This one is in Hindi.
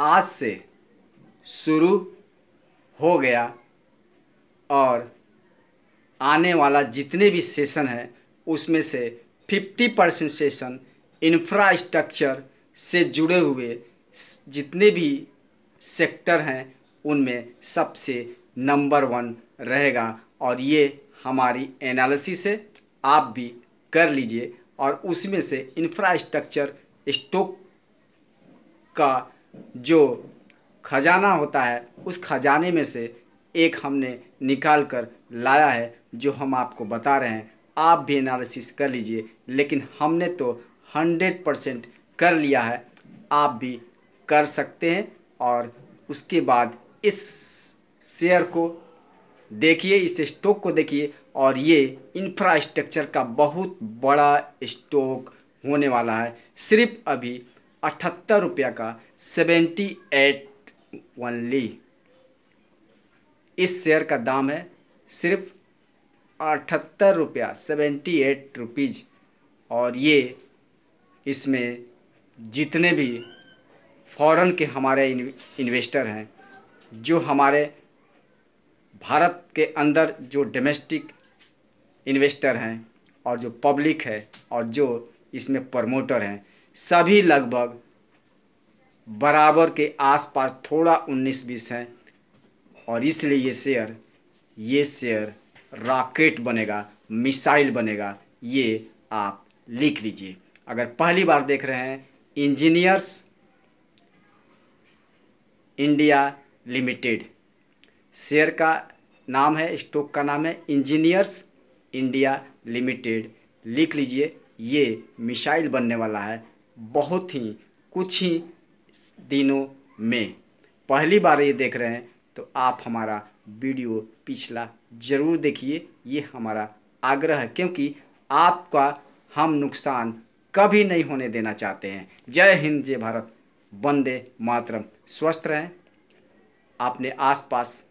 आज से शुरू हो गया और आने वाला जितने भी सेशन है उसमें से 50 परसेंट सेशन इंफ्रास्ट्रक्चर से जुड़े हुए जितने भी सेक्टर हैं उनमें सबसे नंबर वन रहेगा और ये हमारी एनालिसिस है आप भी कर लीजिए और उसमें से इंफ्रास्ट्रक्चर स्टॉक का जो खजाना होता है उस खजाने में से एक हमने निकाल कर लाया है जो हम आपको बता रहे हैं आप भी एनालिसिस कर लीजिए लेकिन हमने तो हंड्रेड परसेंट कर लिया है आप भी कर सकते हैं और उसके बाद इस शेयर को देखिए इस स्टॉक को देखिए और ये इंफ्रास्ट्रक्चर का बहुत बड़ा स्टॉक होने वाला है सिर्फ अभी अठहत्तर रुपया का सेवेंटी एट वनली इस शेयर का दाम है सिर्फ अठहत्तर रुपया सेवेंटी एट रुपीज़ और ये इसमें जितने भी फॉरेन के हमारे इन्वेस्टर हैं जो हमारे भारत के अंदर जो डोमेस्टिक इन्वेस्टर हैं और जो पब्लिक है और जो इसमें प्रमोटर हैं सभी लगभग बराबर के आसपास थोड़ा उन्नीस बीस हैं और इसलिए ये शेयर ये शेयर रॉकेट बनेगा मिसाइल बनेगा ये आप लिख लीजिए अगर पहली बार देख रहे हैं इंजीनियर्स इंडिया लिमिटेड शेयर का नाम है स्टॉक का नाम है इंजीनियर्स इंडिया लिमिटेड लिख लीजिए ये मिसाइल बनने वाला है बहुत ही कुछ ही दिनों में पहली बार ये देख रहे हैं तो आप हमारा वीडियो पिछला ज़रूर देखिए ये हमारा आग्रह है क्योंकि आपका हम नुकसान कभी नहीं होने देना चाहते हैं जय हिंद जय भारत वंदे मातरम स्वस्थ रहें अपने आसपास